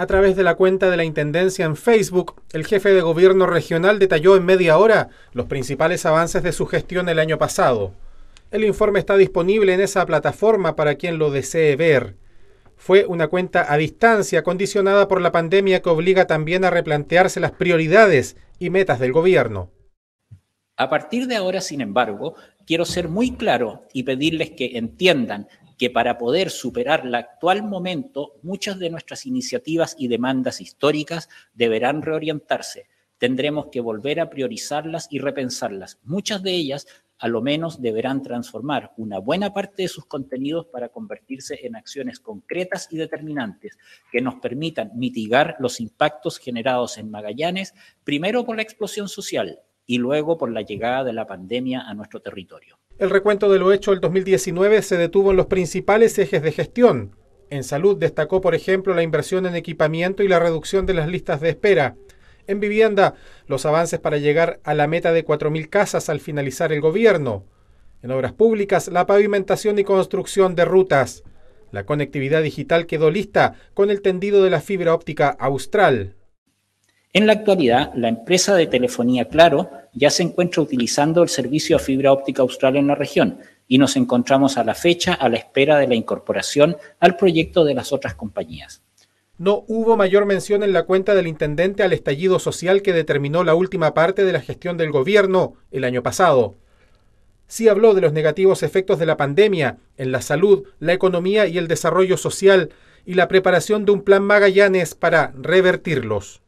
A través de la cuenta de la Intendencia en Facebook, el jefe de gobierno regional detalló en media hora los principales avances de su gestión el año pasado. El informe está disponible en esa plataforma para quien lo desee ver. Fue una cuenta a distancia condicionada por la pandemia que obliga también a replantearse las prioridades y metas del gobierno. A partir de ahora, sin embargo, quiero ser muy claro y pedirles que entiendan que para poder superar el actual momento, muchas de nuestras iniciativas y demandas históricas deberán reorientarse. Tendremos que volver a priorizarlas y repensarlas. Muchas de ellas a lo menos deberán transformar una buena parte de sus contenidos para convertirse en acciones concretas y determinantes que nos permitan mitigar los impactos generados en Magallanes, primero por la explosión social y luego por la llegada de la pandemia a nuestro territorio. El recuento de lo hecho el 2019 se detuvo en los principales ejes de gestión. En salud destacó, por ejemplo, la inversión en equipamiento y la reducción de las listas de espera. En vivienda, los avances para llegar a la meta de 4.000 casas al finalizar el gobierno. En obras públicas, la pavimentación y construcción de rutas. La conectividad digital quedó lista con el tendido de la fibra óptica austral. En la actualidad, la empresa de telefonía Claro ya se encuentra utilizando el servicio a fibra óptica austral en la región y nos encontramos a la fecha a la espera de la incorporación al proyecto de las otras compañías. No hubo mayor mención en la cuenta del intendente al estallido social que determinó la última parte de la gestión del gobierno el año pasado. Sí habló de los negativos efectos de la pandemia en la salud, la economía y el desarrollo social y la preparación de un plan Magallanes para revertirlos.